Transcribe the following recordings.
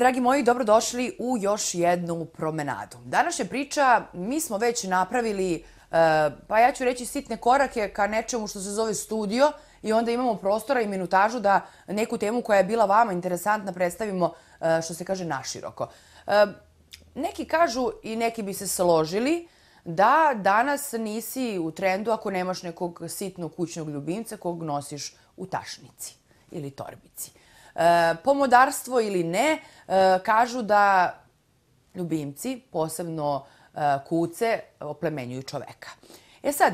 dragi moji, dobrodošli u još jednu promenadu. Današnja priča, mi smo već napravili, e, pa ja ću reći, sitne korake ka nečemu što se zove studio i onda imamo prostora i minutažu da neku temu koja je bila vama interesantna predstavimo, e, što se kaže, naširoko. E, neki kažu i neki bi se složili da danas nisi u trendu ako nemaš nekog sitnog kućnog ljubimca kog nosiš u tašnici ili torbici. E, pomodarstvo ili ne, e, kažu da ljubimci, posebno e, kuce, oplemenjuju čoveka. E sad,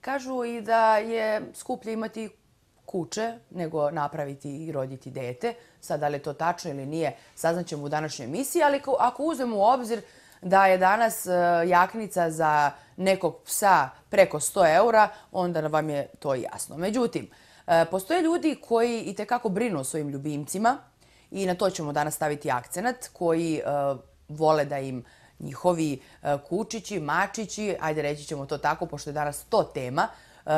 kažu i da je skuplje imati kuće nego napraviti i roditi dete. Sad, da li je to tačno ili nije, saznaćemo u današnjoj emisiji, ali ako uzmemo u obzir da je danas jaknica za nekog psa preko 100 eura, onda vam je to jasno. Međutim, E, postoje ljudi koji i tekako brinu o svojim ljubimcima i na to ćemo danas staviti akcenat, koji e, vole da im njihovi e, kučići, mačići, ajde reći ćemo to tako pošto je danas to tema,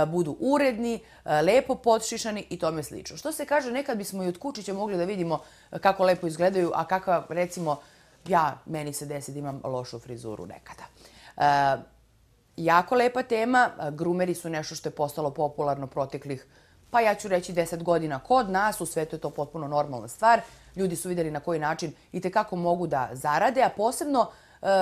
budu uredni, lepo potšišani i tome slično. Što se kaže, nekad bismo i od kučića mogli da vidimo kako lepo izgledaju, a kakva, recimo, ja, meni se desi da imam lošu frizuru nekada. jako lepa tema, grumeri su nešto što je postalo popularno proteklih pa ja ću reći 10 godina kod nas, u svetu je to potpuno normalna stvar. Ljudi su vidjeli na koji način i tekako mogu da zarade, a posebno e, e,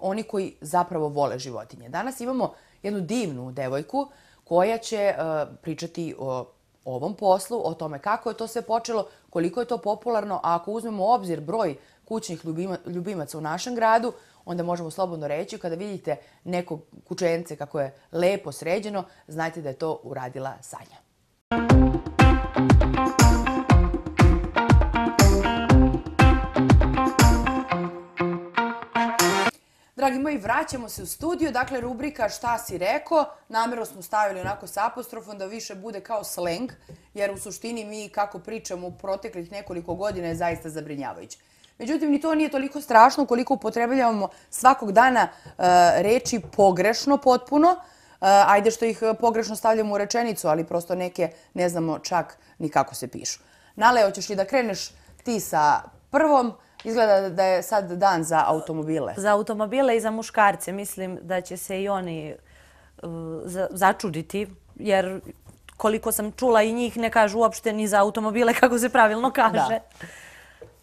oni koji zapravo vole životinje. Danas imamo jednu divnu devojku koja će e, pričati o ovom poslu, o tome kako je to sve počelo, koliko je to popularno, a ako uzmemo obzir broj kućnih ljubimaca u našem gradu, onda možemo slobodno reći kada vidite nekog kućence kako je lepo sređeno, znajte da je to uradila Sanja. Dragi moji, vraćamo se u studio. Dakle, rubrika Šta si rekao? Namjerno smo stavili onako s apostrofom da više bude kao sleng, jer u suštini mi kako pričamo u proteklih nekoliko godina je zaista zabrinjavajuće. Međutim, ni to nije toliko strašno koliko upotrebljavamo svakog dana e, reči pogrešno potpuno, Eh, ajde što ih eh, pogrešno stavljamo u rečenicu, ali prosto neke ne znamo čak ni kako se pišu. Nale, hoćeš li da kreneš ti sa prvom? Izgleda da je sad dan za automobile. Za automobile i za muškarce. Mislim da će se i oni eh, začuditi, jer koliko sam čula i njih ne kažu uopšte ni za automobile kako se pravilno kaže. Da.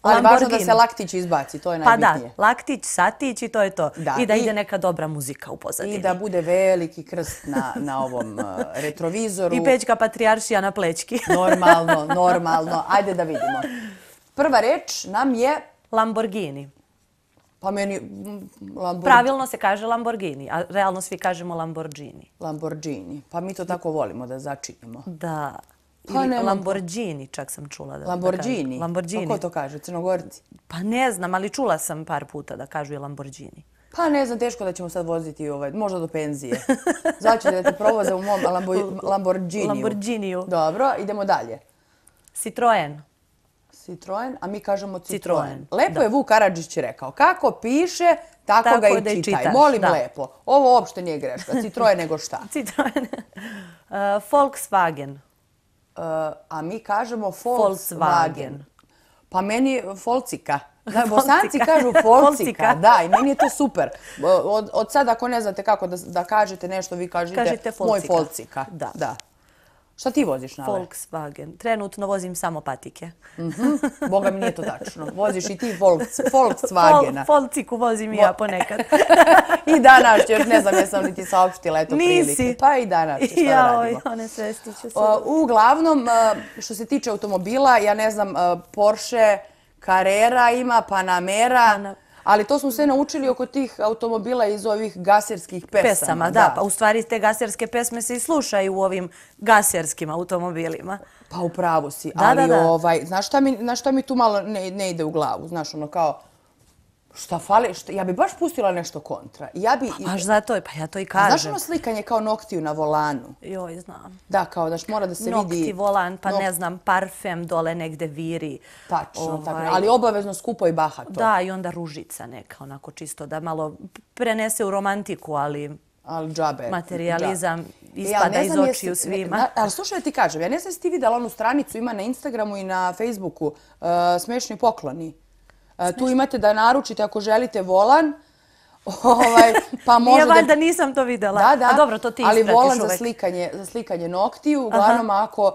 Ali važno da se laktić izbaci, to je najbitnije. Pa da, laktić, satić i to je to. I da ide neka dobra muzika u pozadini. I da bude veliki krst na, na ovom uh, retrovizoru. I pećka patrijaršija na plečki. normalno, normalno. Ajde da vidimo. Prva reč nam je... Lamborghini. Pa meni... Lamborg... Pravilno se kaže Lamborghini, a realno svi kažemo Lamborghini. Lamborghini. Pa mi to tako volimo da začinimo. Da. Pa ne, Lamborghini čak sam čula. Da, Lamborghini? Da Lamborghini. Pa ko to kaže, crnogorci? Pa ne znam, ali čula sam par puta da kažu je Lamborghini. Pa ne znam, teško da ćemo sad voziti ovaj, možda do penzije. Znači da te provoze u mom Lambo, Lamborghini. Lamborghini. Dobro, idemo dalje. Citroen. Citroen, a mi kažemo Citroen. Citroen. Lepo da. je Vuk Karadžić rekao. Kako piše, tako, tako ga i čitaj. Čitaš. Molim da. lepo. Ovo uopšte nije greška. Citroen nego šta? Citroen. Uh, Volkswagen a mi kažemo Volkswagen. Pa meni je Folcika. Da, bosanci kažu folcika, da, i meni je to super. Od, od sada, ako ne znate kako da, da kažete nešto, vi kažete, moj folcika. da. Šta ti voziš, na Volkswagen. Trenutno vozim samo patike. Mhm. Boga mi nije to tačno. Voziš i ti Volkswagena. Folciku vozim i ja ponekad. I danas još ne znam, jesam li ti saopštila eto priliku. Nisi. Pa i danas ćeš, šta radimo. I ja, one svesti će se. Uglavnom, e, što se tiče automobila, ja ne znam, e, Porsche, Carrera ima, Panamera. Panamera. Ali to smo sve naučili oko tih automobila iz ovih gaserskih pesama. Da, pa u stvari te gaserske pesme se i slušaju u ovim gaserskim automobilima. Pa upravo si. Ovaj, znaš šta mi tu malo ne ide u glavu? Znaš ono kao... Šta fale? Šta, ja bi baš pustila nešto kontra. Ja bi... Pa, baš zato je, pa ja to i kažem. Znaš ono slikanje kao noktiju na volanu? Joj, znam. Da, kao daš mora da se Nokti, vidi... Nokti, volan, pa no... ne znam, parfem dole negde viri. Tačno, ovaj... tako. Ali obavezno skupo i bahato. Da, i onda ružica neka, onako čisto da malo prenese u romantiku, ali... Al džabe. Materializam e, ispada ja, iz očiju jesi, svima. Ne, ali slušaj, ti kažem, ja ne znam jesi ti videla onu stranicu, ima na Instagramu i na Facebooku, uh, smešni pokloni. Tu imate da naručite ako želite volan. Ovaj, pa možda... Nije valjda, nisam to vidjela. Da, da. A dobro, to ti ispratiš uvek. Ali volan za slikanje noktiju. Uglavnom, ako e,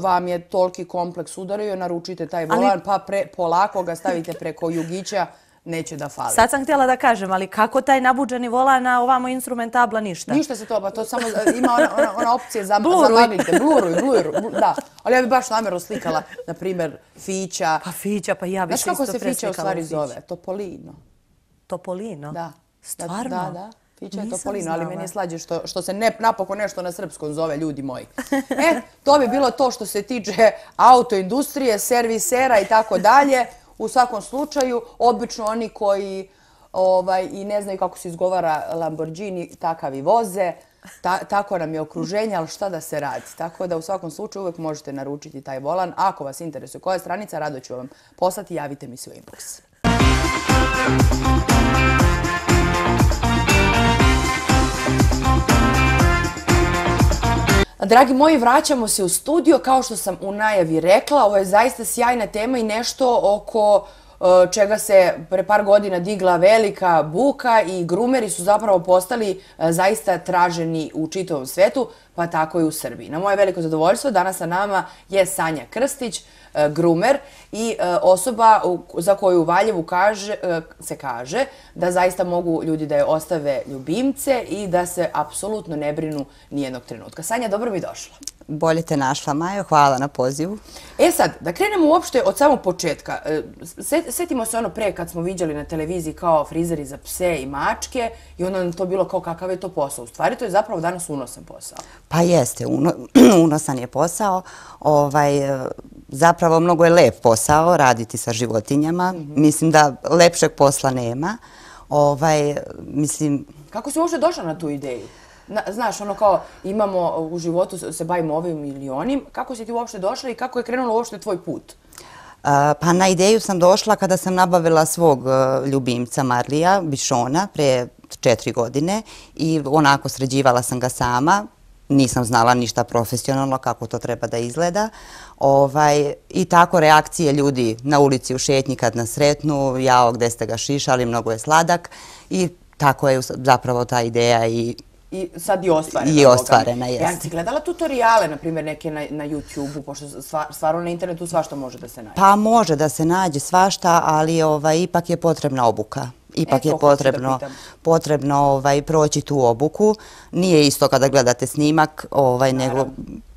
vam je toliki kompleks udario, naručite taj volan, pa polako ga stavite preko jugića neće da fali. Sad sam htjela da kažem, ali kako taj nabuđeni volan, a ovamo instrumentabla, ništa? Ništa se to, to samo e, ima ona opcija za magnite. Bluruj, bluruj, da. Ali ja bi baš namjero slikala, na primjer, Fića. Pa Fića, pa ja bi se isto preslikala. Znaš kako se Fića u stvari zove? Topolino. Topolino? Da. Stvarno? Da, da. Fića je Topolino, ali meni je slađe što se napokon nešto na srpskom zove, ljudi moji. E, to bi bilo to što se tiče autoindustrije, servisera i tako dalje. U svakom slučaju, obično oni koji ovaj, i ne znaju kako se izgovara Lamborghini, takav i voze, tako nam je okruženje, ali šta da se radi. Tako da u svakom slučaju uvek možete naručiti taj volan. Ako vas interesuje koja je stranica, rado ću vam poslati, javite mi se inbox. Thank Dragi moji, vraćamo se u studio. Kao što sam u najavi rekla, ovo je zaista sjajna tema i nešto oko... E, čega se pre par godina digla velika buka i grumeri su zapravo postali e, zaista traženi u čitovom svetu, pa tako i u Srbiji. Na moje veliko zadovoljstvo danas sa nama je Sanja Krstić, e, grumer i osoba za koju u Valjevu se kaže da zaista mogu ljudi da je ostave ljubimce i da se apsolutno ne brinu nijednog trenutka. Sanja, dobro mi došla. Bolje te našla, Majo. Hvala na pozivu. E sad, da krenemo uopšte od samog početka. E, setimo se ono pre kad smo vidjeli na televiziji kao frizeri za pse i mačke i onda nam to bilo kao kakav je to posao. U stvari, to je zapravo danas unosan posao. Pa jeste, unosan je posao. Ovaj, e, zapravo, mnogo je lep posao raditi sa životinjama. Mhm. Mislim da lepšeg posla nema. Ovaj, Kako si uopšte došla na tu ideju? znaš, ono kao imamo u životu, se bavimo ovim milionim, kako si ti uopšte došla i kako je krenulo uopšte tvoj put? Pa na ideju sam došla kada sam nabavila svog e, ljubimca Marlija, Bišona, pre četiri godine i onako sređivala sam ga sama, nisam znala ništa profesionalno kako to treba da izgleda. Ovaj, I tako reakcije ljudi na ulici u šetnji kad nas sretnu, jao gdje ste ga šišali, mnogo je sladak i tako je zapravo ta ideja i I sad i ostvarena. I ostvarena, jes. Ja sam si gledala tutoriale, na primjer, neke na, na YouTube-u, pošto stvarno na internetu svašta može da se nađe. Pa može da se nađe svašta, ali ovaj, ipak je potrebna obuka. Ipak e, je potrebno, potrebno ovaj, proći tu obuku. Nije isto kada gledate snimak, ovaj, nego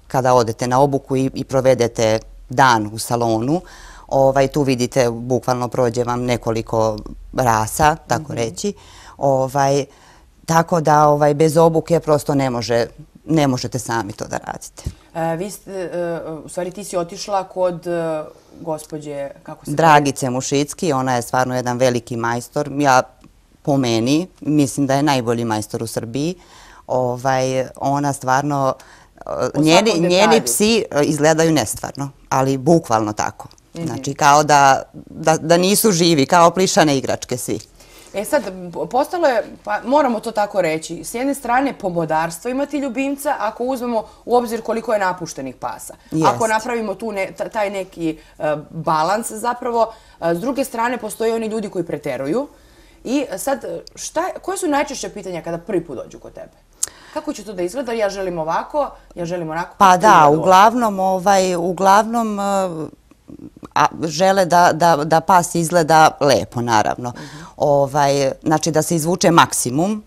kada odete na obuku i, i provedete dan u salonu. Ovaj, tu vidite, bukvalno prođe vam nekoliko rasa, tako mhm. reći. Ovaj, tako da ovaj, bez obuke prosto ne može ne možete sami to da radite. E, vi ste, e, u stvari ti si otišla kod e, gospođe, kako se... Dragice pravi? Mušicki, ona je stvarno jedan veliki majstor. Ja, po meni, mislim da je najbolji majstor u Srbiji. Ovaj, ona stvarno... E, njeni, njeni psi e, izgledaju nestvarno, ali bukvalno tako. Mm Znači, kao da, da, da nisu živi, kao plišane igračke svi. E sad, postalo je, pa moramo to tako reći, s jedne strane pomodarstvo imati ljubimca ako uzmemo u obzir koliko je napuštenih pasa. Jest. Ako napravimo tu ne, taj neki uh, balans zapravo, uh, s druge strane postoje oni ljudi koji preteruju. I sad, šta, koje su najčešće pitanja kada prvi put dođu kod tebe? Kako će to da izgleda? Ja želim ovako, ja želim onako. Pa da, uglavnom, ovaj, uglavnom uh, žele da pas izgleda lepo, naravno. Ovaj, znači da se izvuče maksimum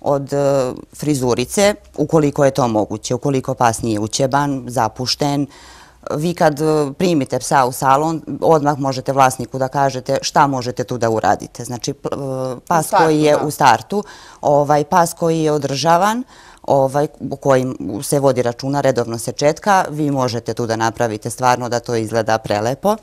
od e, frizurice, ukoliko je to moguće, ukoliko pas nije učeban, zapušten. Vi kad e, primite psa u salon, odmah možete vlasniku da kažete šta možete tu da uradite. Znači, e, pas koji je u startu, ovaj, pas koji je održavan, ovaj, u kojim se vodi računa, redovno se četka, vi možete tu da napravite stvarno da to izgleda prelepo,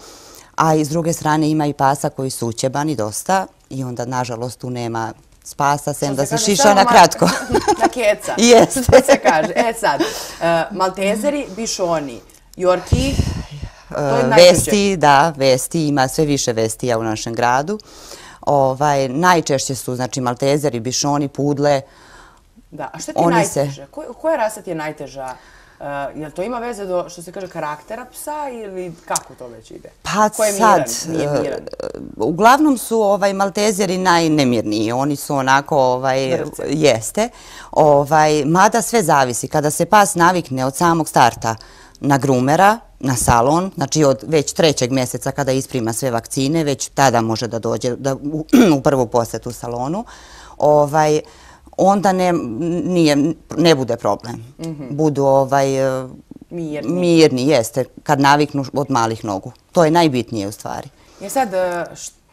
a iz druge strane ima i pasa koji su ućebani dosta i onda nažalost tu nema spasa, sem da se šiša na kratko. Na keca. Jeste. Što se kaže. E sad, e, maltezeri, bišoni, jorki, e, Vesti, da, vesti, ima sve više vestija u našem gradu. Ovaj, najčešće su, znači, maltezeri, bišoni, pudle, uh, Da, a što ti najteže? Se... Koja, koja rasa ti je najteža? Uh, je li to ima veze do, što se kaže, karaktera psa ili kako to već ide? Pa Ko je sad, miran? Nije uh, miran. Uh, uglavnom su ovaj maltezeri najnemirniji, oni su onako, ovaj, jeste. Ovaj, mada sve zavisi, kada se pas navikne od samog starta na grumera, na salon, znači od već trećeg mjeseca kada isprima sve vakcine, već tada može da dođe da, u, u prvu posetu u salonu. Ovaj, uh, onda ne bude problem. Mhm. Budu ovaj, e, mirni, Mirni jeste, kad naviknu od malih nogu. To je najbitnije u stvari. Ja sad, e,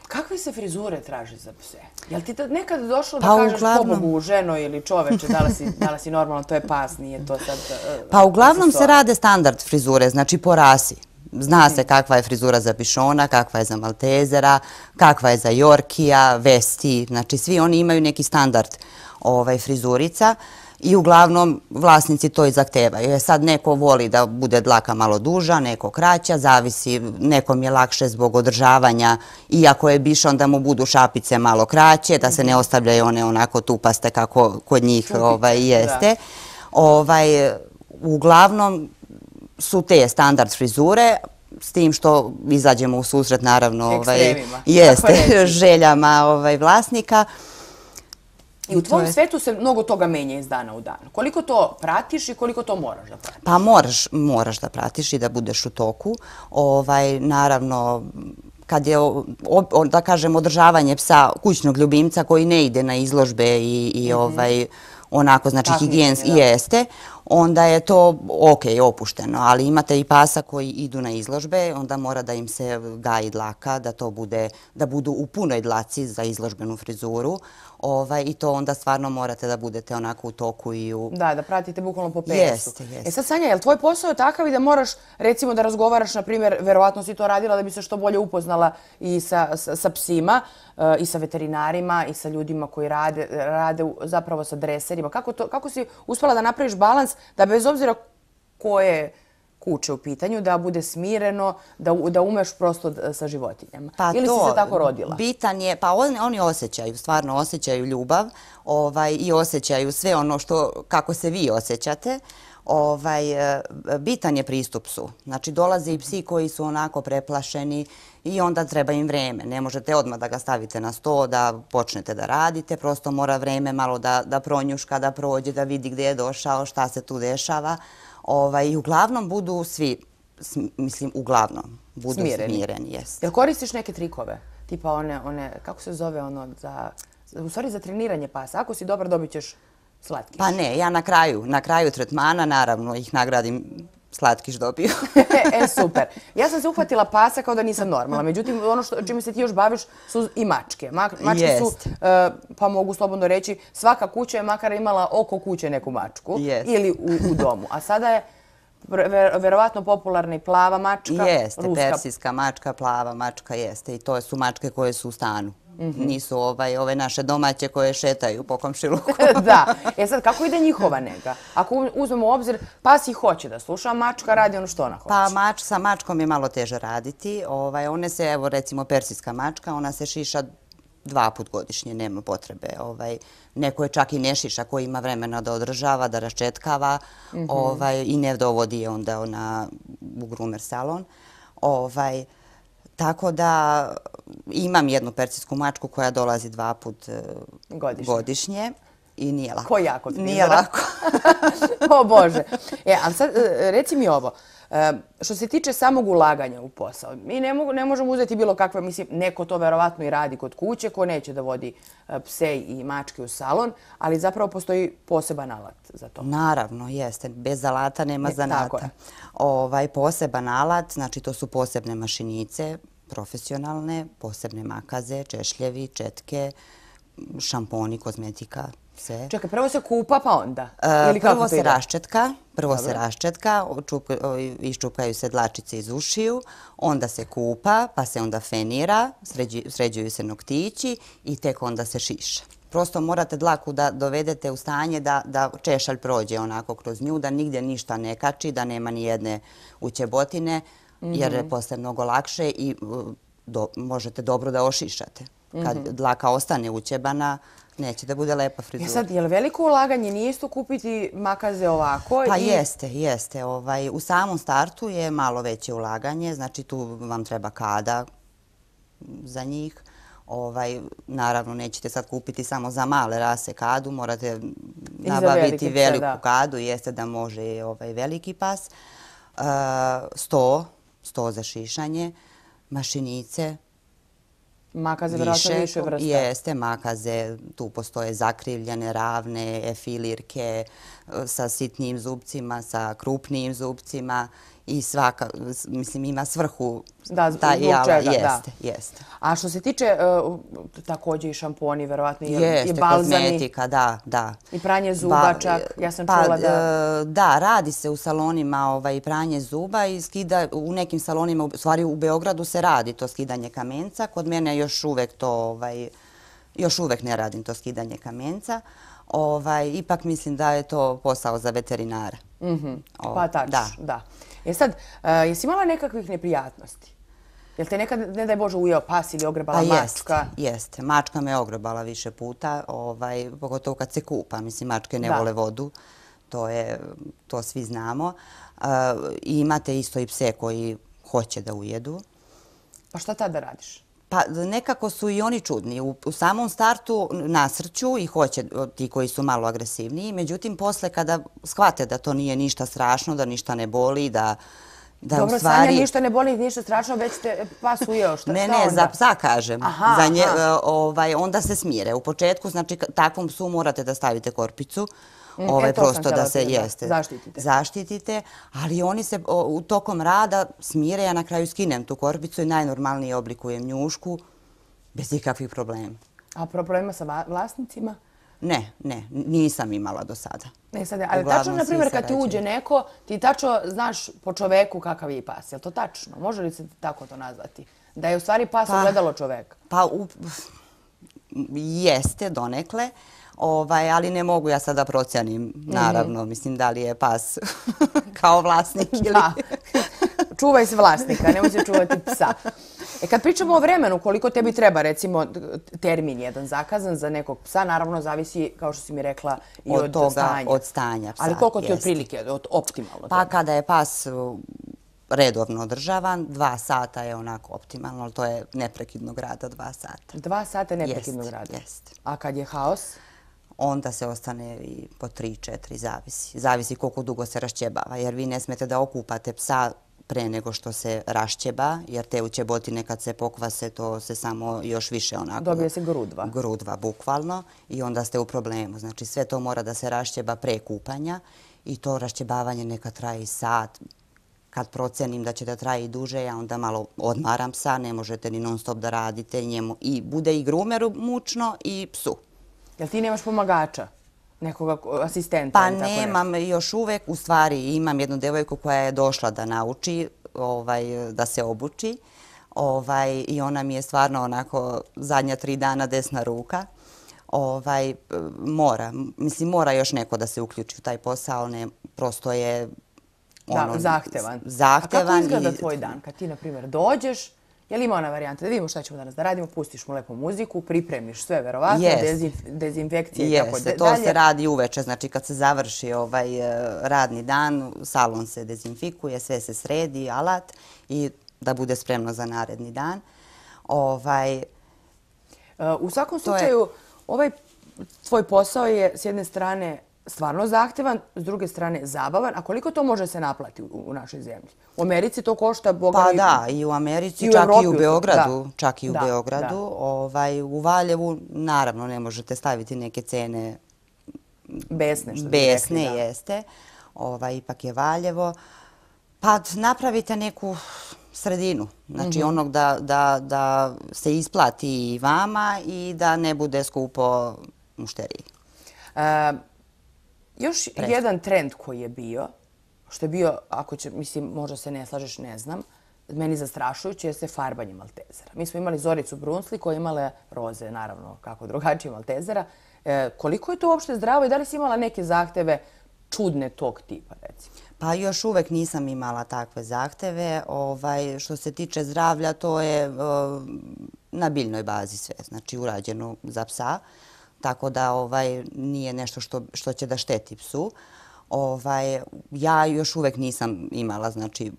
kakve se frizure traže za pse? Je li ti nekad došlo da pa, kažeš pobogu, ženo ili čoveče, da dala si normalno, to je pas, nije to sad... E, pa uglavnom se rade standard frizure, znači po rasi. Zna se kakva je frizura za pišona, kakva je za maltezera, kakva je za jorkija, vesti. Znači, svi oni imaju neki standard ovaj, frizurica i uglavnom vlasnici to i zahtevaju. E, sad neko voli da bude dlaka malo duža, neko kraća, zavisi, nekom je lakše zbog održavanja. Iako je bišon da mu budu šapice malo kraće, da se ne ostavljaju one onako tupaste kako kod njih ovaj, jeste. Ovaj, uglavnom su te standard frizure, s tim što izađemo u susret, naravno, ovaj, željama ovaj, vlasnika. I u tvojom svetu se mnogo toga menja iz dana u dan. Koliko to pratiš i koliko to moraš da pratiš? Pa moraš, moraš da pratiš i da budeš u toku. Ovaj, naravno, kad je, da kažem, održavanje psa kućnog ljubimca koji ne ide na izložbe i... Mm ovaj, onako, znači higijenski jeste, onda je to ok, opušteno, ali imate i pasa koji idu na izložbe, onda mora da im se gaji dlaka, da budu u punoj dlaci za izložbenu frizuru, Ovaj, i to onda stvarno morate da budete onako u toku i u... Da, da pratite bukvalno po ps jeste. E sad Sanja, je li tvoj posao je takav i da moraš recimo da razgovaraš, na primjer, verovatno si to radila da bi se što bolje upoznala i sa psima eh, i sa veterinarima i sa ljudima koji rade zapravo sa dreserima. Kako si uspjela da napraviš balans da bez obzira ko je kuće u pitanju, da bude smireno, da, da umeš prosto e, sa životinjama? Pa Ili si se tako rodila? Bitan je, pa on, oni osjećaju, stvarno osjećaju ljubav ovaj, i osjećaju sve ono što, kako se vi osjećate. Ovaj, e, bitan je pristup su. Znači, dolaze i psi koji su onako preplašeni i onda treba im vreme. Ne možete odmah da ga stavite na sto, da počnete da radite. Prosto mora vreme malo da, da pronjuška, da prođe, da vidi gdje je došao, šta se tu dešava. Ovaj, I uglavnom budu svi, mislim, uglavnom budu smireni. Jel koristiš neke trikove? Tipa one, kako se zove ono, u stvari za treniranje pasa. Ako si dobar, dobit ćeš slatkiš. Pa ne, ja na kraju, na kraju tretmana, naravno, ih nagradim slatkiš dobio. E, e, super. Ja sam se uhvatila pasa kao da nisam normala. Međutim, ono što, čime se ti još baviš su i mačke. Ma, mačke yes. su, uh, pa mogu slobodno reći, svaka kuća je makar imala oko kuće neku mačku yes. ili u, u domu. A sada je ver, verovatno popularna i plava mačka. Jeste, ruska. persijska mačka, plava mačka jeste. I to su mačke koje su u stanu. Mhm. nisu ovaj, ove naše domaće koje šetaju po komšiluku. Da. E sad, kako ide njihova nega? Ako um, uzmemo obzir, pas i hoće da sluša, a mačka radi ono što ona hoće? Pa sa mačkom je malo teže raditi. Ovaj, one se, evo recimo persijska mačka, ona se šiša dva put godišnje, nema potrebe. Ovaj. Neko je čak i ne šiša koji ima vremena da održava, da raščetkava mhm. i ne dovodi je onda u groomer salon. Ovaj... Tako da imam jednu persijsku mačku koja dolazi dva put e, godišnje. I nije lako. Ko jako? Nije lako. O Bože. E, ali sad e, reci mi ovo. Uh, Eh, što se tiče samog ulaganja u posao, mi ne, mogu, ne možemo uzeti bilo kakve, mislim, neko to verovatno i radi kod kuće, ko neće da vodi eh, pse i mačke u salon, ali zapravo postoji poseban alat za to. Naravno, jeste. Bez alata nema zanata. Ovaj, poseban alat, znači to su posebne mašinice, profesionalne, posebne makaze, češljevi, četke, šamponi, kozmetika, sve. Čekaj, prvo se kupa pa onda? E, prvo se raščetka, prvo se raščetka, iščupaju se dlačice iz ušiju, onda se kupa, pa se onda fenira, sređuju se noktići i tek onda se šiša. Prosto morate dlaku da dovedete u stanje da češalj prođe onako kroz nju, da nigdje ništa ne kači, da nema ni jedne ućebotine, jer mhm. je posle mnogo lakše i možete dobro da ošišate. Kad mhm. dlaka ostane ućebana, neće da bude lepa e frizura. sad, Je li veliko ulaganje? Nije isto kupiti makaze ovako? Pa jeste, jeste. Ovaj, u samom startu je malo veće ulaganje. Znači tu vam treba kada za njih. Ovaj, naravno, nećete sad kupiti samo za male rase kadu. Morate nabaviti veliku kadu. Jeste da može ovaj, veliki pas. E, sto, sto za šišanje, mašinice. Makaze vrata više vrste. Jeste, makaze, tu postoje zakrivljene, ravne, efilirke e, sa sitnim zubcima, sa krupnim zubcima i svaka, mislim, ima svrhu Da, taj jala. Jeste, jeste. A što se tiče e, također i šamponi, verovatno, i balzani. Jeste, kozmetika, da, da. I pranje zuba čak, ja sam pa, čula da... E, da, radi se u salonima ovaj, pranje zuba i skida, u nekim salonima, u stvari u Beogradu se radi to skidanje kamenca. Kod mene još uvek to, ovaj, još uvek ne radim to skidanje kamenca. Ovaj, ipak mislim da je to posao za veterinara. Mhm. Pa tač, Da. E sad, jesi imala nekakvih neprijatnosti? Jel te nekad, ne daj Bože, ujeo pas ili ogrebala pa mačka? Jeste, jeste. Mačka me ogrebala više puta, ovaj, pogotovo kad se kupa. Mislim, mačke ne vole vodu, to svi znamo. imate isto i pse koji hoće da ujedu. Pa šta tada radiš? Pa šta tada radiš? pa nekako su i oni čudni. U samom startu nasrću i hoće ti koji su malo agresivniji, međutim, posle kada shvate da to nije ništa strašno, da ništa ne boli, da... Dobro, Sanja, ništa ne boli, ništa strašno, već te pas ujeo. Ne, ne, za psa kažem. E, ovaj, onda se smire. U početku, znači, takvom psu morate da stavite korpicu. E, e, ovaj prosto da se jeste. Zaštitite. Zaštitite, ali oni se u tokom rada smire, ja na kraju skinem tu korbicu i najnormalnije oblikujem njušku bez ikakvih problema. A problema sa vlasnicima? Ne, ne, nisam imala do sada. Ne, sad, ali tačno, na primjer, kad ti uđe neko, ti tačno znaš po čoveku kakav je i pas. Je li to tačno? Može li se tako to nazvati? Da je u stvari pas pa, ogledalo čoveka? Pa, jeste donekle. Ovaj, ali ne mogu ja sada procenim, mhm. naravno, mislim da li je pas kao vlasnik ili... Čuvaj se vlasnika, ne može čuvati psa. E kad pričamo o vremenu, koliko tebi treba, recimo, termin jedan zakazan za nekog psa, naravno zavisi, kao što si mi rekla, i od toga, stanja. Od stanja psa, Ali koliko ti je prilike, od optimalno? Pa kada je pas redovno održavan, dva sata je onako optimalno, ali to je neprekidnog rada dva sata. Dva sata je neprekidnog rada? Jeste. A kad je haos? onda se ostane i po tri, četiri, zavisi. Zavisi koliko dugo se rašćebava, jer vi ne smete da okupate psa pre nego što se rašćeba, jer te učebotine kad se pokvase, to se samo još više onako... Dobije se grudva. Grudva, bukvalno, i onda ste u problemu. Znači, sve to mora da se rašćeba pre kupanja i to rašćebavanje neka traje sat. Kad procenim da će da traje i duže, ja onda malo odmaram psa, ne možete ni non stop da radite njemu. I bude i grumeru mučno i psu. Jel ti nemaš pomagača? Nekoga asistenta? Pa nemam još uvek. U stvari imam jednu devojku koja je došla da nauči, ovaj, da se obuči. Ovaj, I ona mi je stvarno onako zadnja tri dana desna ruka. Ovaj, mora. Mislim, mora još neko da se uključi u taj posao. Prosto je... Zahtevan. Ono, zahtevan. A kako izgleda tvoj dan? Kad ti, na primjer, dođeš, Je li ima ona varijanta da vidimo šta ćemo danas da radimo, pustiš mu lepo muziku, pripremiš sve verovatno, dezinfekcije i tako dalje. To se radi uveče, znači kad se završi ovaj eh, radni dan, salon se dezinfikuje, sve se sredi, alat i da bude spremno za naredni dan. Ovaj, eh, u svakom slučaju, ovaj tvoj posao je s jedne strane stvarno zahtevan, s druge strane zabavan. A koliko to može se naplati u, u našoj zemlji? U Americi to košta Boga Pa i... da, i u Americi, I čak, Europi, i u Beogradu, da. čak i u da, Beogradu. Da. Ovaj, u Valjevu naravno ne možete staviti neke cene besne, što besne rekli, jeste. Ovaj, ipak je Valjevo. Pa napravite neku sredinu. Znači mm -hmm. onog da, da, da se isplati i vama i da ne bude skupo mušteriji. Još jedan trend koji je bio, što je bio, ako će, mislim, možda se ne slažeš, ne znam, meni zastrašujuće jeste farbanje maltezera. Mi smo imali Zoricu Brunsli koja je imala roze, naravno, kako drugačije maltezera. E, koliko je to uopšte zdravo i da li si imala neke zahteve čudne tog tipa, recimo? Pa još uvek nisam imala takve zahteve. Ovaj, što se tiče zdravlja, to je na biljnoj bazi sve, znači urađeno za psa tako da ovaj nije nešto što, što će da šteti psu. Ovaj, ja još uvek nisam imala, znači,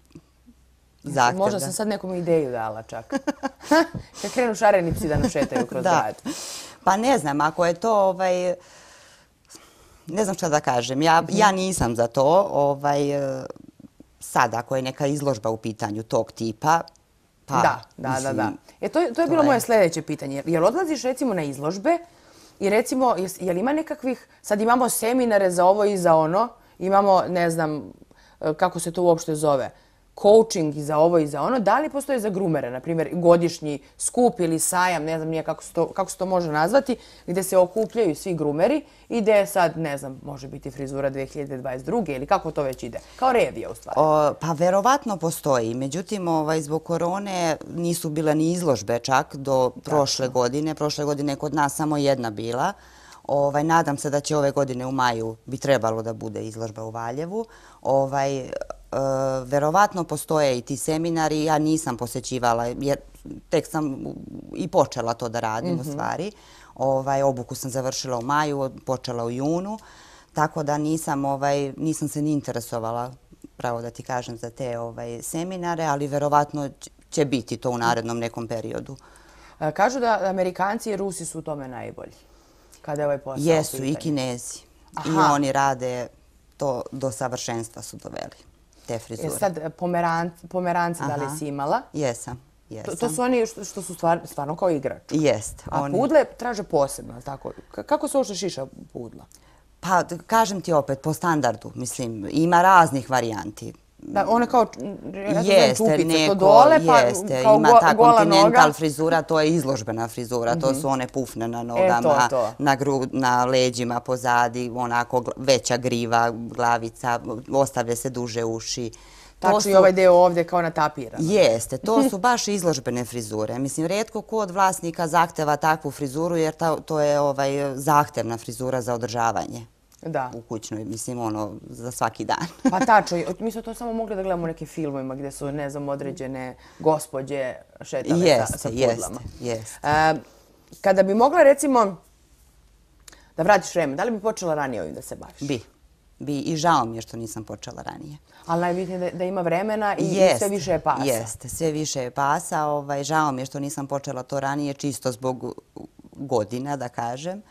zahtjev. Možda sam sad nekomu ideju dala čak. Kad krenu šareni psi da nam šetaju kroz da. Pa ne znam, ako je to, ovaj, ne znam šta da kažem, ja, mhm. ja nisam za to. Ovaj, sad, ako je neka izložba u pitanju tog tipa, pa... Da, da, mislim, da, da. E, to, to je to bilo je... moje sljedeće pitanje. Jel odlaziš recimo na izložbe, uh, I recimo, je li ima nekakvih, sad imamo seminare za ovo i za ono, imamo, ne znam e, kako se to uopšte zove, coaching i za ovo i za ono, da li postoje za grumere, na primjer godišnji skup ili sajam, ne znam nije kako se, to, kako se to može nazvati, gdje se okupljaju svi grumeri i gde je sad, ne znam, može biti frizura 2022. ili kako to već ide, kao revija u stvari. O, pa verovatno postoji, međutim ovaj, zbog korone nisu bila ni izložbe čak do Tačno. prošle godine, prošle godine je kod nas samo jedna bila, Ovaj, nadam se da će ove godine u maju bi trebalo da bude izložba u Valjevu. Ovaj, Eh, verovatno postoje i ti seminari, ja nisam posećivala jer tek sam i počela to da radim u mhm. stvari. Ovaj, obuku sam završila u maju, počela u junu, tako da ovaj, nisam se ni interesovala, pravo da ti kažem, za te ovaj, seminare, ali verovatno će biti to u narednom nekom periodu. Eh, kažu da Amerikanci i Rusi su u tome najbolji. Kada ovaj Jesu i kinezi. I oni rade to do savršenstva su doveli te e frizure. E sad, pomeranci da li si imala? Jesam. To su oni što su stvarno kao igrač. Jest. A pudle traže posebno. tako? Kako se ošto šiša pudla? Pa, kažem ti opet, po standardu, mislim, ima raznih varijanti. Da, ona kao čupice, to dole, pa ima ta kontinental frizura, to je izložbena frizura, to su mhm. one pufne na e, nogama, na leđima, pozadi, onako veća griva, glavica, ostavlja se duže uši. Tako i ovaj deo ovdje kao na natapirano. Jeste, to su baš izložbene frizure. Mislim, redko ko od vlasnika zahteva takvu frizuru jer to je ovaj, zahtevna frizura za održavanje u kućnoj, mislim, ono, za svaki dan. Pa tačno, mi smo to samo mogli da gledamo u nekim filmima gdje su, ne znam, određene gospodje šetale sa pudlama. Jeste, jeste. E, kada bi mogla, recimo, da vratiš vreme, da li bi počela ranije ovim da se baviš? Bi. Bi. I žao mi je što nisam počela ranije. Ali najbitnije je da ima vremena i sve više je pasa. Jeste, sve više je pasa. Ovaj, žao mi je što nisam počela to ranije, čisto zbog godina, da kažem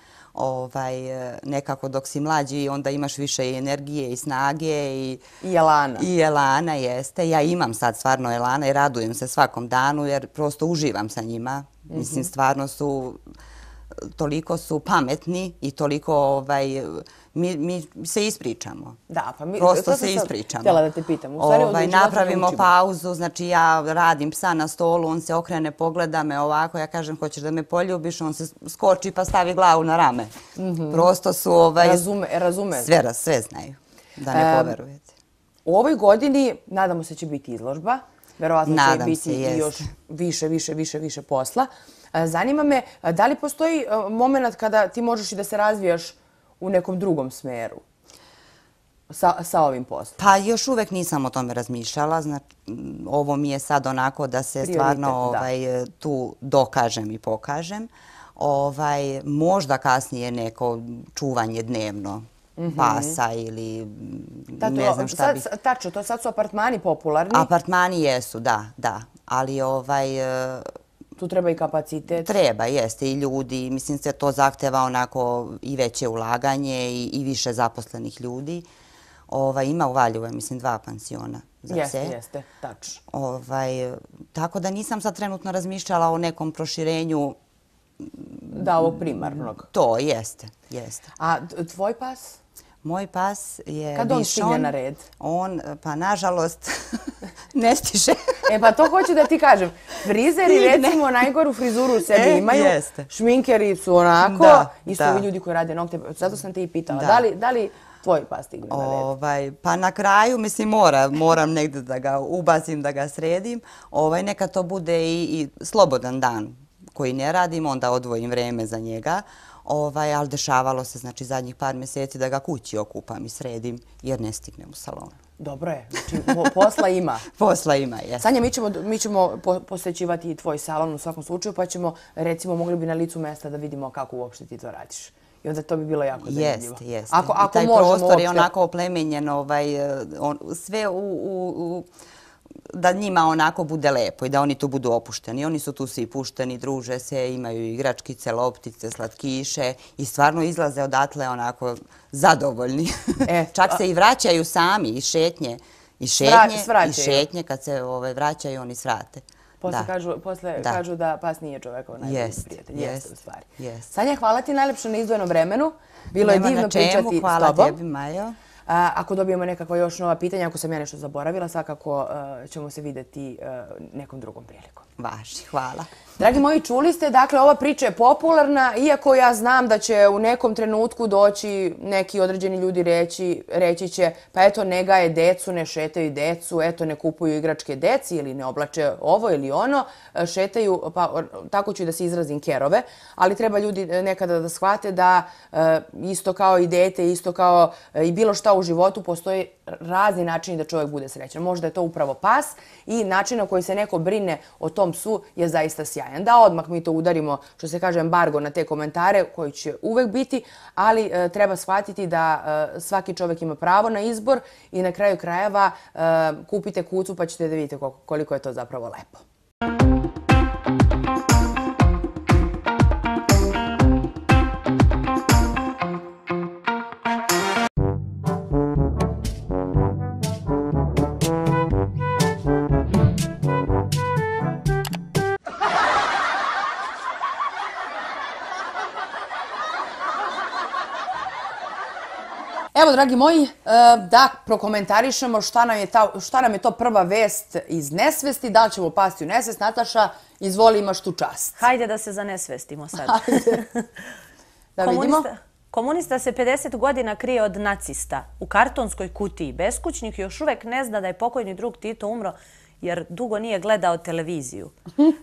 ovaj, e, nekako dok si mlađi, onda imaš više i energije i snage. I, I elana. I elana jeste. Ja imam sad stvarno elana i radujem se svakom danu jer prosto uživam sa njima. Mhm. Mislim, stvarno su toliko su pametni i toliko ovaj, mi, mi se ispričamo. Da, pa mi Prosto se ispričamo. Htjela da te pitam. U stvari, ovaj, napravimo pauzu, znači ja radim psa na stolu, on se okrene, pogleda me ovako, ja kažem hoćeš da me poljubiš, on se skoči pa stavi glavu na rame. Mm Prosto su ovaj, razume, razume. Sve, sve znaju, da ne e, poverujete. U ovoj godini, nadamo se, će biti izložba. Verovatno Nadam će biti još više, više, više, više posla. E, zanima me, e, da li postoji e, moment kada ti možeš i da se razvijaš uh, u nekom drugom smeru sa, sa ovim poslom? Pa još uvek nisam o tome razmišljala. Znači, ovo mi je sad onako da se stvarno ovaj, tu dokažem i pokažem. Ovaj, možda kasnije neko čuvanje dnevno mhm. pasa ili ne znam šta bi... Tačno, to sad su apartmani popularni. Apartmani jesu, da, da. Ali ovaj, e, tu treba i kapacitet. Treba, jeste i ljudi. Mislim se to zahteva onako i veće ulaganje i više zaposlenih ljudi. Ovaj, ima u Valjevo, mislim, dva pansiona za vse. Jeste, jeste, tačno. Ovaj, tako da nisam sad trenutno razmišljala o nekom proširenju. Da, ovog primarnog. To, jeste, jeste. A Tvoj pas? Moj pas je višon. Kad on stiže na red? On, pa nažalost, ne stiže. E pa to hoću da ti kažem. Frizeri, recimo, najgoru frizuru u e, sebi imaju. Šminkeri su onako. Isto su ljudi koji rade nokte. Zato sam te i pitala. Da li tvoj pas stigne na red? Ovaj, pa na kraju, mislim, moram negdje da ga ubazim, da ga sredim. Ovaj, neka to bude i slobodan dan koji ne radim. Onda odvojim vreme za njega ovaj, ali dešavalo se znači, zadnjih par mjeseci da ga kući okupam i sredim jer ne stignem u salonu. Dobro je. Znači, posla ima. posla ima, je. Sanja, mi ćemo, mi ćemo posjećivati i tvoj salon u svakom slučaju, pa ćemo, recimo, mogli bi na licu mjesta da vidimo kako uopšte ti to radiš. I onda to bi bilo jako zanimljivo. Jest, jest. Ako, ako I taj prostor je onako oplemenjen, ovaj, eh, sve u, u da njima onako bude lepo i da oni tu budu opušteni. Oni su tu svi pušteni, druže se, imaju igračkice, loptice, slatkiše i stvarno izlaze odatle onako zadovoljni. E, Čak se i vraćaju sami i šetnje. I šetnje i šetnje kad se ovaj, vraćaju, oni svrate. Posle kažu da pas nije čovekov najboljih prijatelja. Jeste, jeste. Sanja, hvala ti najlepšo na izdvojenom vremenu. Bilo je divno pričati s tobom. Hvala tebi, Majo. Ako dobijemo nekakva još nova pitanja, ako sam ja nešto zaboravila, svakako e, ćemo se vidjeti e, nekom drugom prilikom. Važi, hvala. Dragi moji, čuli ste, dakle, ova priča je popularna, iako ja znam da će u nekom trenutku doći neki određeni ljudi reći, reći će pa eto, ne gaje decu, ne šetaju decu, eto, ne kupuju igračke deci ili ne oblače ovo ili ono, e, šetaju, pa tako ću da se izrazim, kerove, ali treba ljudi e, nekada da shvate da e, isto kao i dete, isto kao i bilo šta u životu, postoji razni načini da čovjek bude srećan. Možda je to upravo pas i način na koji se neko brine o tom su je zaista sjajan. Bryan. Da odmah mi to udarimo, što se kaže, embargo na te komentare koji će uvek biti, ali e, treba shvatiti da e, svaki čovjek ima pravo na izbor i na kraju krajeva e, kupite kucu pa ćete da vidite koliko je to zapravo lepo. Evo, dragi moji, e, da prokomentarišemo šta nam je to prva vest iz nesvesti. Da li ćemo pasti u nesvest? Nataša, izvoli, imaš tu čast. Hajde da se zanesvestimo sad. Da vidimo. Komunista se 50 godina krije od nacista. U kartonskoj kutiji. Beskućnik još uvek ne zna da je pokojni drug Tito umro jer dugo nije gledao televiziju.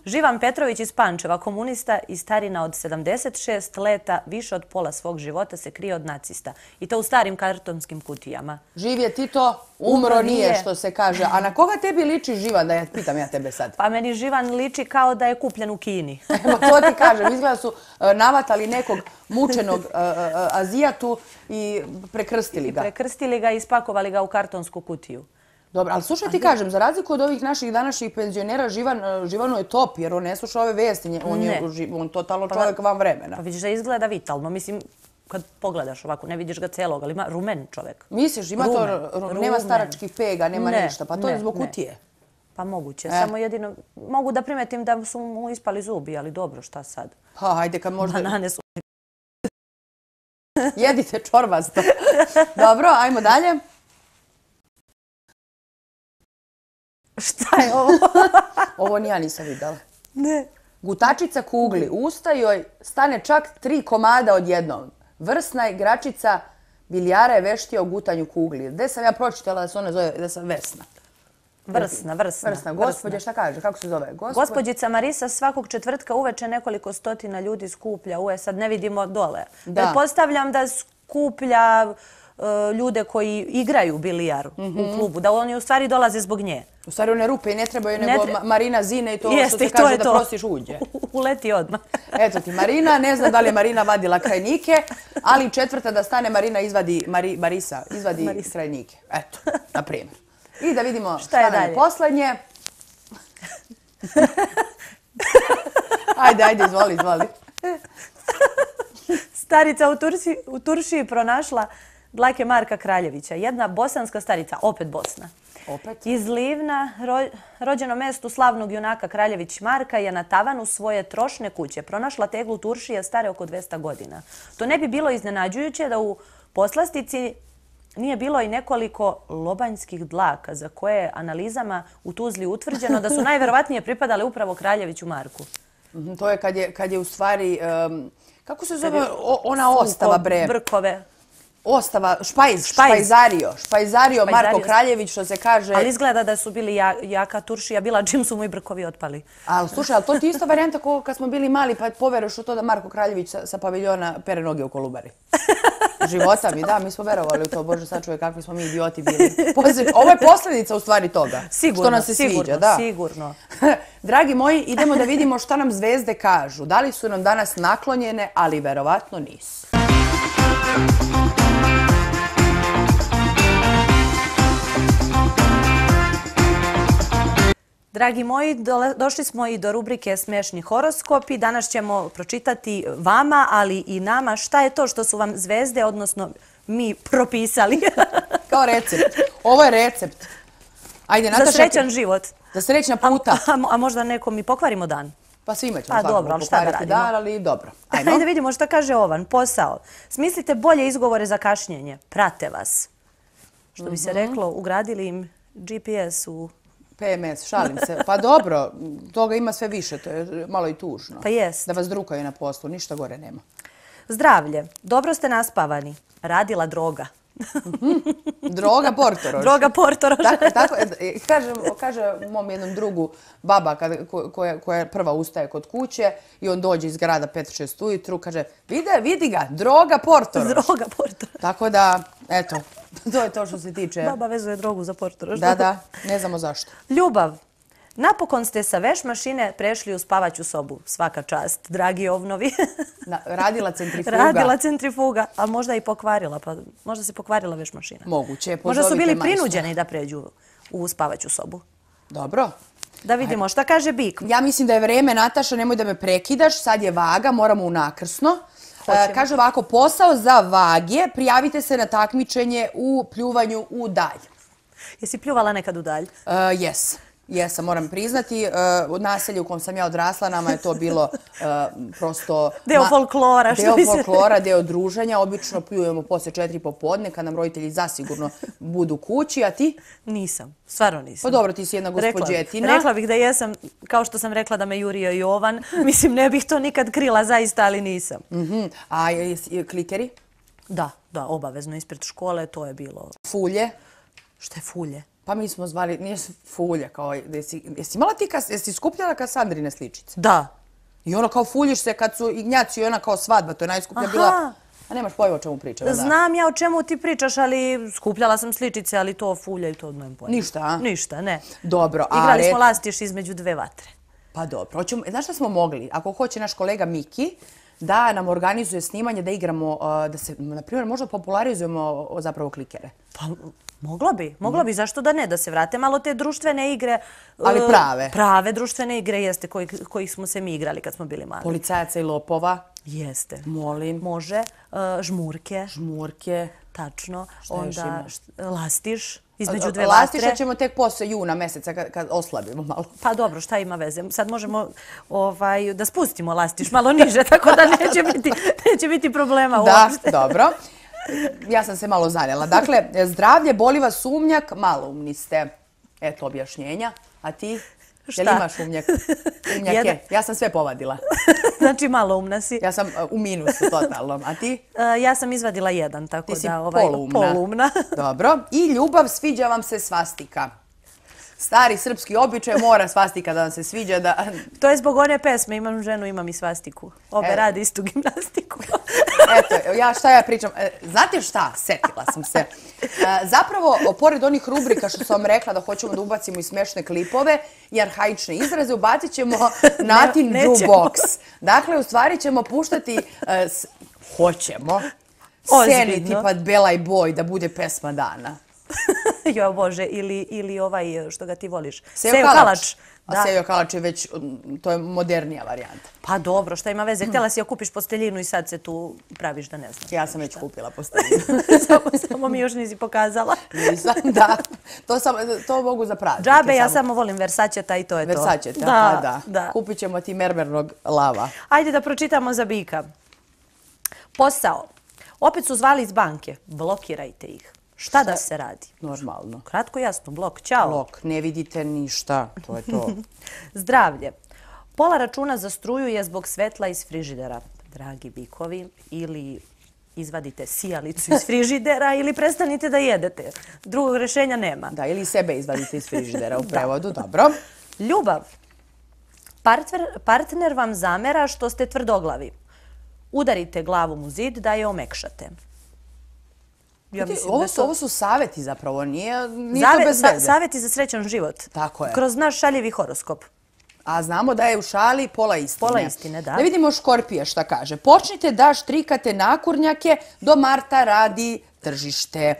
Živan Petrović iz Pančeva, komunista i starina od 76 leta, više od pola svog života se krije od nacista. I to u starim kartonskim kutijama. Živ je Tito, umro nije, što se kaže. A na koga tebi liči Živan, da ja pitam ja tebe sad? Pa meni Živan liči kao da je kupljen u Kini. Evo, to ti kažem, izgleda su e, navatali nekog mučenog e, e, Azijatu i prekrstili ga. I prekrstili ga i ispakovali ga u kartonsku kutiju. Dobro, ali slušaj ti kažem, za razliku od ovih naših današnjih penzionera, e, Živanu je top jer on ne sluša ove vesti, on je totalno pa čovjek van vremena. Pa vidiš da izgleda vitalno, mislim, kad pogledaš ovako, ne vidiš ga celog, ali ima rumen čovjek. Misliš, ima to, nema starački pega, nema ništa, pa to je zbog kutije. Pa moguće, e. samo jedino, mogu da primetim da su mu ispali zubi, ali dobro, šta sad? Pa, hajde, kad možda... Banane su... Jedite čorbasto. Dobro, ajmo dalje. Šta je ovo? ovo nija nisam videla. Ne. Gutačica kugli. Usta joj stane čak tri komada odjednom. Vrsna igračica bilijara je veštija veštio gutanju kugli. Gde sam ja pročitala da se ona zove da sam Vesna? Vrsna, vrsna. Vrsna. Gospodje, šta kaže? Kako se zove? Gospod... Gospodjica Marisa svakog četvrtka uveče nekoliko stotina ljudi skuplja. Uje, sad ne vidimo dole. Da. Postavljam da skuplja Eh, ljude koji igraju bilijar u mhm. klubu, da oni u stvari dolaze zbog nje. U stvari one rupe i ne trebaju, nego Marina zine i to što se kaže da prosiš uđe. Uleti odmah. Eto ti Marina, ne znam da li je Marina vadila krajnike, ali četvrta da stane Marina izvadi Marisa, izvadi krajnike. Eto, na primjer. I da vidimo šta nam je poslednje. Ajde, ajde, izvoli, izvoli. Starica u Turšiji pronašla... Dlake Marka Kraljevića, jedna bosanska starica, opet Bosna. Opet. Iz Livna, rođeno mesto slavnog junaka Kraljević Marka, je na tavanu svoje trošne kuće pronašla teglu Turšija stare oko 200 godina. To ne bi bilo iznenađujuće da u poslastici nije bilo i nekoliko lobanjskih dlaka za koje je analizama u Tuzli utvrđeno da su najverovatnije pripadale upravo Kraljeviću Marku. Mhm, to je kad je, kad je u stvari... kako se zove ona ostava bre? Brkove ostava, špajz, špajzario, špajzario Marko Kraljević, što se kaže... Ali izgleda da su bili ja, jaka turšija, bila čim su mu i brkovi otpali. Ali slušaj, ali to ti isto varijanta kao kad smo bili mali, pa poveroš u to da Marko Kraljević sa paviljona pere noge u kolubari. Života mi, da, mi smo verovali u to, Bože, sad čuje kakvi smo mi idioti bili. Ovo je posljedica u stvari toga, što nam se sviđa. Sigurno, sigurno. Dragi moji, idemo da vidimo šta nam zvezde kažu. Da li su nam danas naklonjene, ali verovatno nisu. Dragi moji, došli smo i do rubrike Smešni horoskopi. Danas ćemo pročitati vama, ali i nama, šta je to što su vam zvezde, odnosno mi, propisali. Kao recept. Ovo je recept. Za srećan život. Za srećna puta. A možda nekom i pokvarimo dan. Pa svima ćemo svakom pokvariti dan, ali dobro. Ajde vidimo što kaže ovan. Posao. Smislite bolje izgovore za kašnjenje. Prate vas. Što bi se mhm. reklo, ugradili im GPS u PMS, šalim se. Pa dobro, toga ima sve više, to je malo i tužno. Pa jest. Da vas drukaju na poslu, ništa gore nema. Zdravlje, dobro ste naspavani, radila droga. Mhm. Droga portoroža. Droga portoroža. Tako, tako, e, kaže, kaže mom jednom drugu baba kad, koja, koja prva ustaje kod kuće i on dođe iz grada 5-6 ujutru, kaže vidi, vidi ga, droga portoroža. Droga portoroža. Tako da, eto, To je to što se tiče... Baba vezuje drogu za portoraž. Da, da, ne znamo zašto. Ljubav. Napokon ste sa veš mašine prešli u spavaću sobu. Svaka čast, dragi ovnovi. Radila centrifuga. Radila centrifuga, a možda i pokvarila. Pa možda se pokvarila veš mašina. Moguće. Možda su bili prinuđeni da pređu u spavaću sobu. Dobro. Da vidimo šta kaže Bik. Ja mislim da je vreme, Nataša, nemoj da me prekidaš. Sad je vaga, moramo u nakrsno. E, kaže ovako, posao za vagije, prijavite se na takmičenje u pljuvanju u dalj. Jesi pljuvala nekad u dalj? E, Jesi. Jesam, moram priznati. E, naselju u kom sam ja odrasla, nama je to bilo e, prosto... Deo folklora. Deo folklora, deo druženja. Obično pljujemo posle četiri popodne, kad nam roditelji zasigurno budu kući. A ti? Nisam, stvarno nisam. Pa dobro, ti si jedna gospodjetina. Rekla bih da jesam, kao što sam rekla da me Jurija Jovan. Mislim, ne bih to nikad krila zaista, ali nisam. Mhm. A klikeri? Da, da, obavezno ispred škole, to je bilo... Fulje? Šta je Fulje? Pa mi smo zvali, nije se fulja, kao, jesi, jesi imala ti, jesi skupljala Kasandrine sličice? Da. I ona kao fuljiš se kad su ignjaci i ona kao svadba, to je najskuplja Aha. bila. A nemaš pojma o čemu pričala, Znam ja o čemu ti pričaš, ali skupljala sam sličice, ali to fulja i to odmah pojma. Ništa, a? Ništa, ne. Dobro, ali... Igrali smo lastiš između dve vatre. Pa dobro, Oćemo, znaš šta smo mogli? Ako hoće naš kolega Miki, da nam organizuje snimanje, da igramo, da se, na primjer, možda popularizujemo zapravo klikere. Pa, Mogla bi, mogla bi, zašto da ne, da se vrate malo te društvene igre. Ali e, prave. Prave društvene igre jeste kojih smo se mi igrali kad smo bili mali. Policajaca i lopova. Jeste. Molim. Može. E, žmurke. Žmurke. Tačno. Onda lastiš. Između e, dve vatre. Lastiša ćemo tek posle juna meseca kad oslabimo malo. Pa dobro, šta ima veze? Sad možemo ovaj, da spustimo lastiš malo niže, tako da neće biti problema uopšte. Da, dobro. Dobro ja sam se malo zanjela. Dakle, zdravlje, boli vas umnjak, malo umni ste. Eto, objašnjenja. A ti? Šta? Jel imaš umnjak? Umnjake? Ja sam sve povadila. znači, malo umna si. Ja sam uh, u minusu totalnom. A ti? Uh, ja sam izvadila jedan, tako da... Ti si ovaj, polumna. Dobro. I ljubav, sviđa vam se Svastika stari srpski običaj, mora svastika da vam se sviđa. To je zbog one pesme, imam ženu, imam i svastiku. Obe e. radi istu gimnastiku. Eto, šta ja pričam? E, znate šta? Setila sam se. E, zapravo, pored onih rubrika što sam vam rekla da hoćemo da ubacimo i smešne klipove i arhajične izraze, ubacit ćemo Natin Box. Dakle, u stvari ćemo puštati... Hoćemo. Seni tipa Bela i Boj da bude pesma dana jo Bože, ili, ili ovaj eh, što ga ti voliš. Sejo, kalač. A sejo kalač je već, mm, to je modernija varijanta. Pa dobro, šta ima veze? Htjela si joj kupiš posteljinu i sad se tu praviš da ne znam. Ja sam već kupila posteljinu. samo, mi još nisi pokazala. Nisam, da. To, sam, to mogu za praznike. Džabe, ja samo volim Versačeta i to je to. Versačeta, pa da. da. Kupit ćemo ti mermernog lava. Ajde da pročitamo za Bika. Posao. Opet su zvali iz banke. Blokirajte ih. Šta da se radi? Normalno. Kratko jasno, blok, ćao. Blok, ne vidite ništa, to je to. Zdravlje. Pola računa za struju je zbog svetla iz frižidera. Dragi bikovi, ili izvadite sijalicu iz frižidera ili prestanite da jedete. Drugog rešenja nema. Da, ili sebe izvadite iz frižidera u prevodu, dobro. Ljubav. Partner vam zamera što ste tvrdoglavi. Udarite glavom u zid da je omekšate. Ovo su saveti zapravo, nije to bez veze. Saveti za srećan život. Tako je. Kroz naš šaljivi horoskop. A znamo da je u šali pola istine. Pola istine, da. Da vidimo Škorpija šta kaže. Počnite da štrikate nakurnjake, do Marta radi tržište.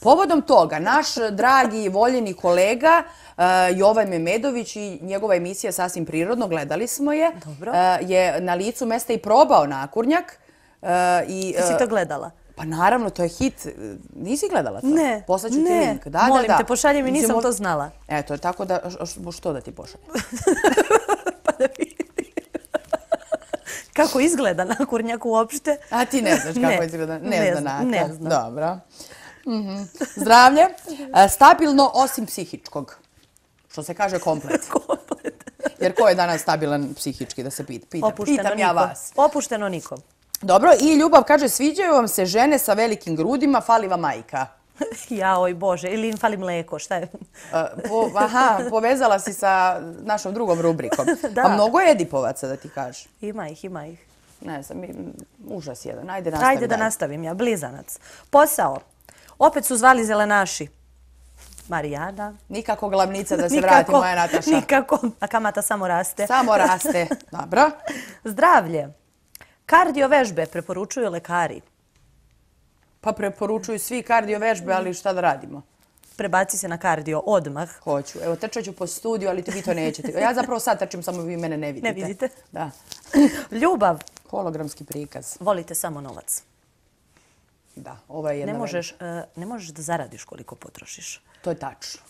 Povodom toga, naš dragi i voljeni kolega e, Jovan Memedović i njegova emisija Sasvim prirodno, gledali smo je, e, je na licu mesta i probao nakurnjak. Ti e, si to gledala? Pa naravno, to je hit. Nisi gledala to? Ne. Poslaću ti link. Da, da, da. Molim te, pošalje mi, nisam to znala. Eto, tako da, što da ti pošalje? Pa da vidim. Kako izgleda na kurnjaku uopšte? A ti ne znaš kako izgleda? Ne, znam, ne znam. Dobro. Mhm. Zdravlje. E, stabilno osim psihičkog. Što se kaže komplet. komplet. Jer ko je danas stabilan psihički, da se pitam. Pitam, pitam ja vas. Opušteno nikom. Dobro, i Ljubav kaže, sviđaju vam se žene sa velikim grudima, fali vam majka. Ja, oj Bože, ili im fali mleko, šta je? E, aha, povezala si sa našom drugom rubrikom. A pa mnogo je edipovaca, da ti kažeš. Ima ih, ima ih. Ne znam, užas jedan. Ajde, nastavim. Ajde da nastavim ja, blizanac. Posao. Opet su zvali zelenaši. Marijana. Nikako glavnica da se vrati, moja Nataša. Nikako. A kamata samo raste. Samo raste. Dobro. Zdravlje. Kardio vežbe preporučuju lekari. Pa preporučuju svi kardio vežbe, ali šta da radimo? Prebaci se na kardio odmah. Hoću. Evo, trčaću po studiju, ali vi to nećete. Ja zapravo sad trčim, samo vi mene ne vidite. Ne vidite? Da. Ljubav. Hologramski prikaz. Volite samo novac. Da, ovo ovaj je jedna vežba. E, ne možeš da zaradiš koliko potrošiš. To je tačno.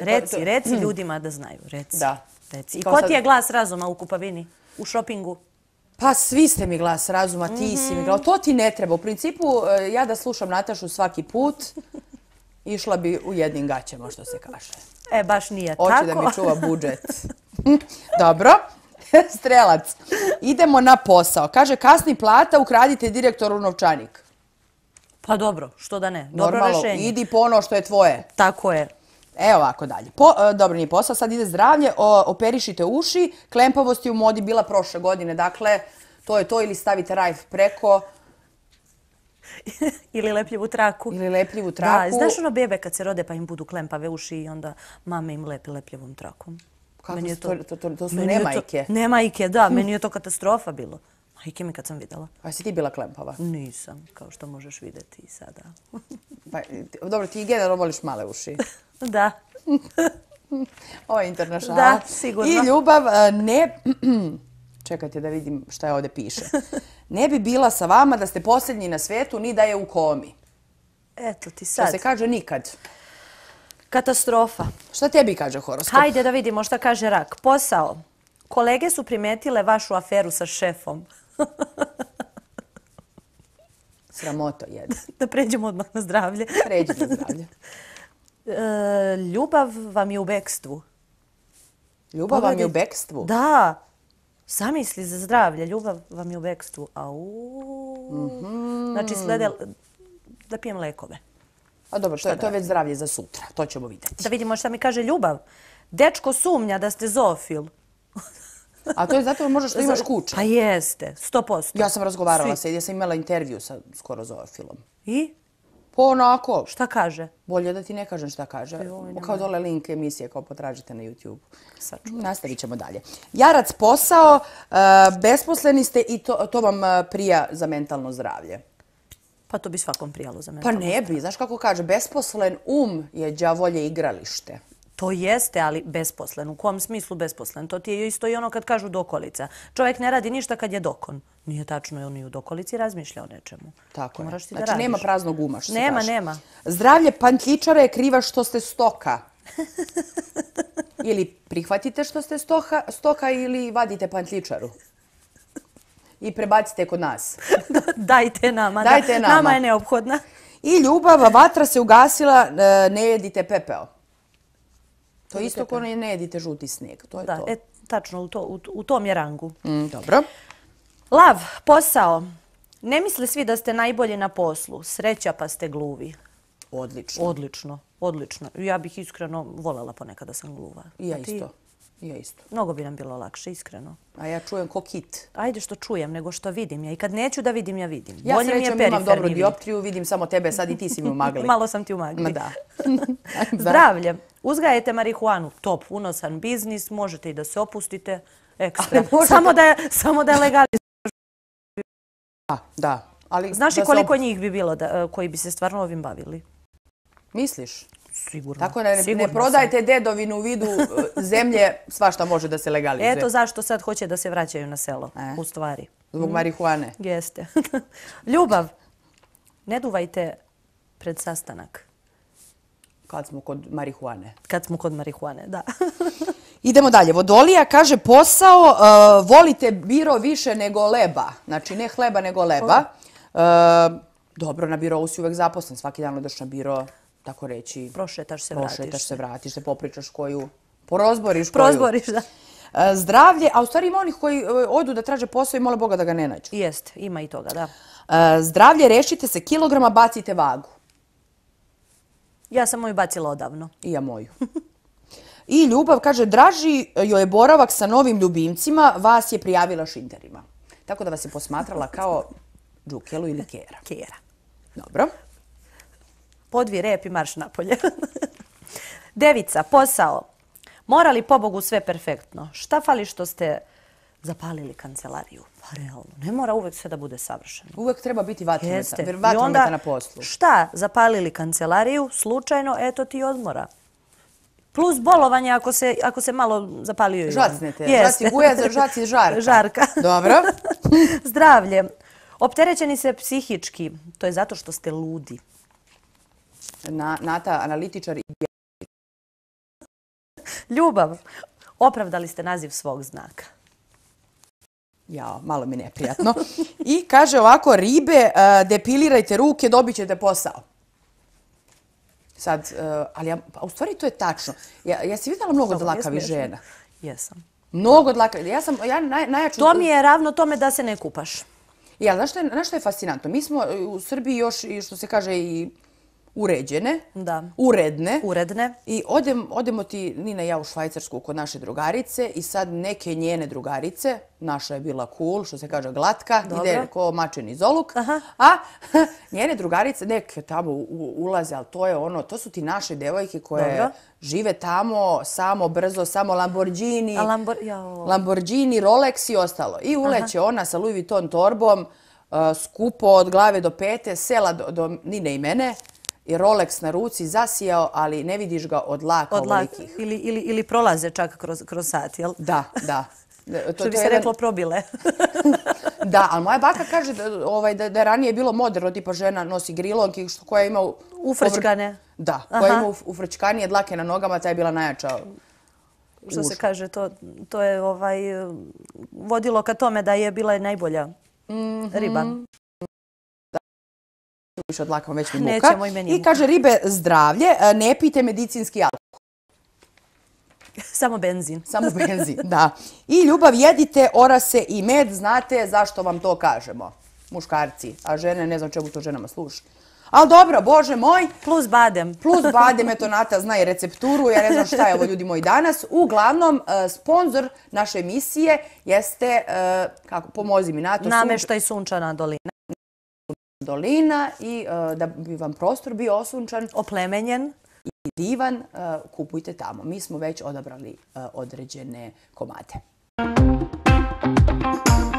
Reci, reci ljudima da znaju. Reci. Da. I ko ti je glas razuma u kupavini, u šopingu? pa svi ste mi glas razuma, ti si mi mhm. glas, to ti ne treba. U principu, eh, ja da slušam Natašu svaki put, išla bi u jednim gaćama, što se kaže. E, baš nije tako. Oči da mi čuva budžet. Dobro. Strelac, idemo na posao. Kaže, kasni plata, ukradite direktor u novčanik. Pa dobro, što da ne. Dobro rešenje. Normalo, idi po ono što je tvoje. Tako je. E ovako dalje. E, dobro nije posao, sad ide zdravlje, operišite uši, klempavost je u modi bila prošle godine, dakle, to je to ili stavite rajf preko. Ili lepljivu traku. Ili lepljivu traku. Da, znaš ono bebe kad se rode pa im budu klempave uši i onda mame im lepi lepljivom trakom. Kako su to? To su nemajke. Nemajke, da, meni je to katastrofa bilo. Majke mi kad sam vidjela. A si ti bila klempava? Nisam, kao što možeš vidjeti i sada. pa, dobro, ti generalno voliš male uši. da. Ovo je internašnal. Da, sigurno. I ljubav eh, ne... Čekajte da vidim šta je ovdje piše. Ne bi bila sa vama da ste posljednji na svijetu ni da je u komi. Eto ti sad. Što se kaže nikad. Katastrofa. Šta tebi kaže horoskop? Hajde da vidimo šta kaže rak. Posao. Kolege su primetile vašu aferu sa šefom. Sramoto jedi. Da pređemo odmah na zdravlje. Pređi na zdravlje. E, ljubav vam je u bekstvu. Ljubav vam je u bekstvu? Da. misli za zdravlje. Ljubav vam je u bekstvu. Au. Mm -hmm. Znači, slede, da pijem lekove. A dobro, to, je, to je već zdravlje za sutra. To ćemo vidjeti. Da vidimo šta mi kaže ljubav. Dečko sumnja da ste zoofil. A to je zato možda što imaš kuće. Pa jeste, sto posto. Ja sam razgovarala sa se, ja sam imala intervju sa skoro zoofilom. Ovaj I? Po pa onako. Šta kaže? Bolje da ti ne kažem šta kaže. kao dole link emisije kao potražite na YouTube. Sačuvaš. Nastavit ćemo dalje. Jarac posao, e, besposleni ste i to, to vam e, prija za mentalno zdravlje. Pa to bi svakom prijalo za pa mentalno zdravlje. Pa ne bi, znaš kako kaže, besposlen um je djavolje igralište. To jeste, ali besposlen. U kom smislu besposlen? To ti je isto i ono kad kažu dokolica. Čovjek ne radi ništa kad je dokon. Nije tačno, on i u dokolici razmišlja o nečemu. Tako je. znači, nema praznog uma. Što nema, nema. Zdravlje pankičara je kriva što ste stoka. ili prihvatite što ste stoha, stoka ili vadite pankičaru. I prebacite kod nas. Dajte nama. Dajte nama. Nama je neophodna. I ljubav, vatra se ugasila, e, ne jedite pepeo. To je isto kao ne jedite žuti sneg. To je da, E, tačno, u, to, u, tom je rangu. Mm, dobro. Lav, posao. Ne misle svi da ste najbolji na poslu. Sreća pa ste gluvi. Odlično. Odlično, odlično. Ja bih iskreno volela ponekad da sam gluva. I ja isto. Ja isto. Mnogo bi nam bilo lakše, iskreno. A ja čujem ko kit. Ajde što čujem, nego što vidim. Ja i kad neću da vidim, ja vidim. Ja Bolje mi je imam dobru dioptriju, vidim samo tebe, sad i ti si mi umagli. magli. Malo sam ti umagli. Ma da. Zdravlje. Uzgajete marihuanu, top, unosan biznis, možete i da se opustite. Samo da, samo da je legalizacija. Da, ali... Znaš i koliko njih bi bilo da, eh, koji bi se stvarno ovim bavili? Misliš? Sigurno. Tako ne, ne, prodajte dedovinu u vidu eh, zemlje, svašta može da se legalizuje. Eto zašto sad hoće da se vraćaju na selo, e. u stvari. Zbog mm. marihuane. Jeste. Ljubav, ne duvajte pred sastanak kad smo kod marihuane. Kad smo kod marihuane, da. Idemo dalje. Vodolija kaže posao, uh, volite biro više nego leba. Znači, ne hleba nego leba. Uh, dobro, na birovu si uvek zaposlen. Svaki dan odeš na biro, tako reći. Prošetaš se, vratiš. Prošetaš se, vratiš se, popričaš koju. Porozboriš koju. Prozboriš, da. Uh, zdravlje, a u stvari ima onih koji odu da traže posao i mole Boga da ga ne nađu. Jest, ima i toga, da. Zdravlje, rešite se kilograma, bacite vagu. Ja sam moju bacila odavno. I ja moju. I Ljubav kaže, draži e, joj je boravak sa novim ljubimcima, vas je prijavila šinterima. Tako da vas je posmatrala kao džukelu ili kera. Kera. Dobro. Podvi rep i marš napolje. Devica, posao. Morali pobogu sve perfektno. Šta fali što ste zapalili kancelariju. Pa realno, ne mora uvek sve da bude savršeno. Uvek treba biti vatrometa, jer vatrometa na poslu. Šta? Zapalili kancelariju, slučajno, eto ti odmora. Plus bolovanje ako se, ako se malo zapalio i on. Žacnete, žaci guja, žaci žarka. Žarka. Dobro. Zdravlje. Opterećeni se psihički, to je zato što ste ludi. Na, nata, analitičar i Ljubav, opravdali ste naziv svog znaka. Ja, malo mi neprijatno. I kaže ovako, ribe, eh, depilirajte ruke, dobit ćete posao. Sad, eh, ali ja, pa u stvari to je tačno. Ja, ja si vidjela mnogo dlakavi žena. Jesam. Mnogo dlakavi. Ja sam, ja naj, najjaču... To mi je ravno tome da se ne kupaš. Ja, znaš što je, što je fascinantno? Mi smo eh, u Srbiji još, što se kaže, i uređene, da. uredne. uredne. I odem, odemo ti, Nina i ja, u Švajcarsku kod naše drugarice i sad neke njene drugarice, naša je bila cool, što se kaže glatka, ide ko mačen iz oluk, a njene drugarice neke tamo ulaze, ali to, je ono, to su ti naše devojke koje žive tamo samo brzo, samo Lamborghini, Lamborghini, Rolex i ostalo. I uleće ona sa Louis Vuitton torbom, eh, skupo od glave do pete, sela do, do Nine i mene, i Rolex na ruci zasijao, ali ne vidiš ga od laka od lak, ovolikih. Ili, ili, ili prolaze čak kroz, kroz sat, jel? Da, da. To, što bi se jedan... reklo probile. da, ali moja baka kaže da, ovaj, da, da je ranije bilo moderno, tipa žena nosi grilonke što koja ima... Ufrčkane. Da, koja Aha. ima ufrčkanije dlake na nogama, taj je bila najjača Što se kaže, to, to je ovaj, vodilo ka tome da je bila najbolja mhm. riba nešto više od laka, već mi muka. Nećemo i meni muka. I kaže, ribe, zdravlje, e, ne pijte medicinski alkohol. Samo benzin. Samo benzin, da. I ljubav, jedite orase i med, znate zašto vam to kažemo, muškarci. A žene, ne znam čemu to ženama sluši. Ali dobro, Bože moj. Plus badem. Plus badem, eto Nata zna i recepturu, ja ne znam šta je ovo ljudi moji danas. Uglavnom, e, sponsor naše emisije jeste, e, kako, pomozi mi Nato. Nameštaj Sunčana dolina dolina i e, da bi vam prostor bio osunčan, oplemenjen i divan, e, kupujte tamo. Mi smo već odabrali e, određene komade. Thank